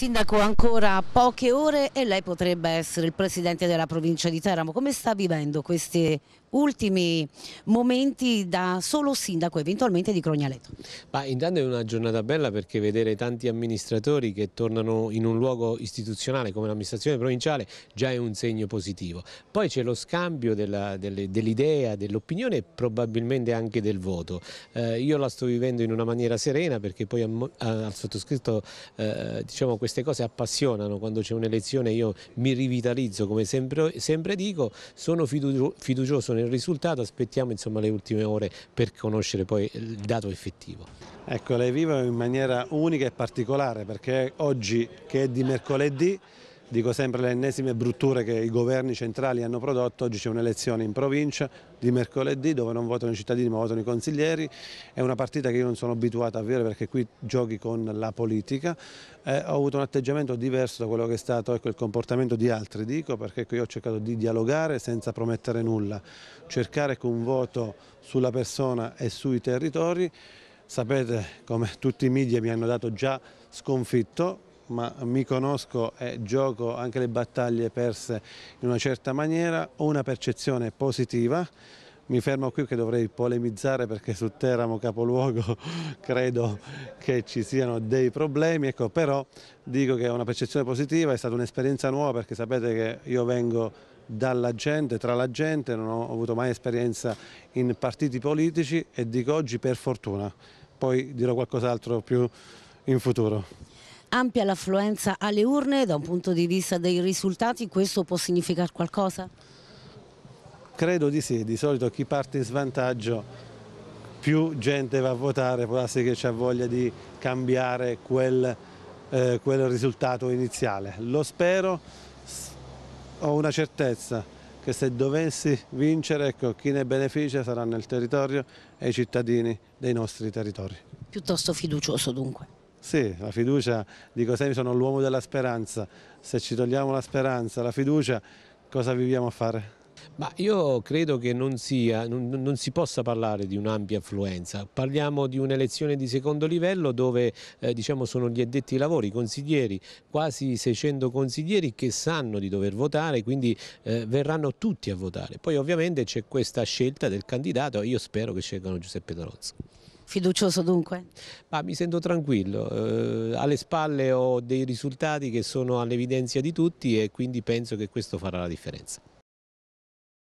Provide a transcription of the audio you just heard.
Sindaco, ancora poche ore e lei potrebbe essere il presidente della provincia di Teramo. Come sta vivendo queste ultimi momenti da solo sindaco eventualmente di Crognaletto. Ma intanto è una giornata bella perché vedere tanti amministratori che tornano in un luogo istituzionale come l'amministrazione provinciale già è un segno positivo. Poi c'è lo scambio dell'idea, dell dell'opinione e probabilmente anche del voto. Eh, io la sto vivendo in una maniera serena perché poi al sottoscritto eh, diciamo, queste cose appassionano, quando c'è un'elezione io mi rivitalizzo come sempre, sempre dico, sono fiducioso nel conoscere il risultato, aspettiamo insomma, le ultime ore per conoscere poi il dato effettivo. Ecco, lei vive in maniera unica e particolare perché oggi che è di mercoledì dico sempre le ennesime brutture che i governi centrali hanno prodotto, oggi c'è un'elezione in provincia di mercoledì dove non votano i cittadini ma votano i consiglieri, è una partita che io non sono abituato a vivere perché qui giochi con la politica, eh, ho avuto un atteggiamento diverso da quello che è stato ecco, il comportamento di altri, dico perché qui ho cercato di dialogare senza promettere nulla, cercare con un voto sulla persona e sui territori, sapete come tutti i media mi hanno dato già sconfitto, ma mi conosco e gioco anche le battaglie perse in una certa maniera, ho una percezione positiva, mi fermo qui che dovrei polemizzare perché su Teramo capoluogo credo che ci siano dei problemi, ecco, però dico che è una percezione positiva, è stata un'esperienza nuova perché sapete che io vengo dalla gente, tra la gente, non ho avuto mai esperienza in partiti politici e dico oggi per fortuna, poi dirò qualcos'altro più in futuro ampia l'affluenza alle urne, da un punto di vista dei risultati questo può significare qualcosa? Credo di sì, di solito chi parte in svantaggio più gente va a votare, può essere che c'è voglia di cambiare quel, eh, quel risultato iniziale. Lo spero, ho una certezza che se dovessi vincere, ecco, chi ne beneficia saranno il territorio e i cittadini dei nostri territori. Piuttosto fiducioso dunque. Sì, la fiducia, dico sempre, sono l'uomo della speranza, se ci togliamo la speranza, la fiducia, cosa viviamo a fare? Ma io credo che non, sia, non, non, si possa parlare di un'ampia affluenza, parliamo di un'elezione di secondo livello dove eh, diciamo sono gli addetti ai lavori, i consiglieri, quasi 600 consiglieri che sanno di dover votare, quindi eh, verranno tutti a votare. Poi ovviamente c'è questa scelta del candidato, io spero che scelgano Giuseppe Tarozzo. Fiducioso dunque? Ah, mi sento tranquillo, eh, alle spalle ho dei risultati che sono all'evidenza di tutti e quindi penso che questo farà la differenza.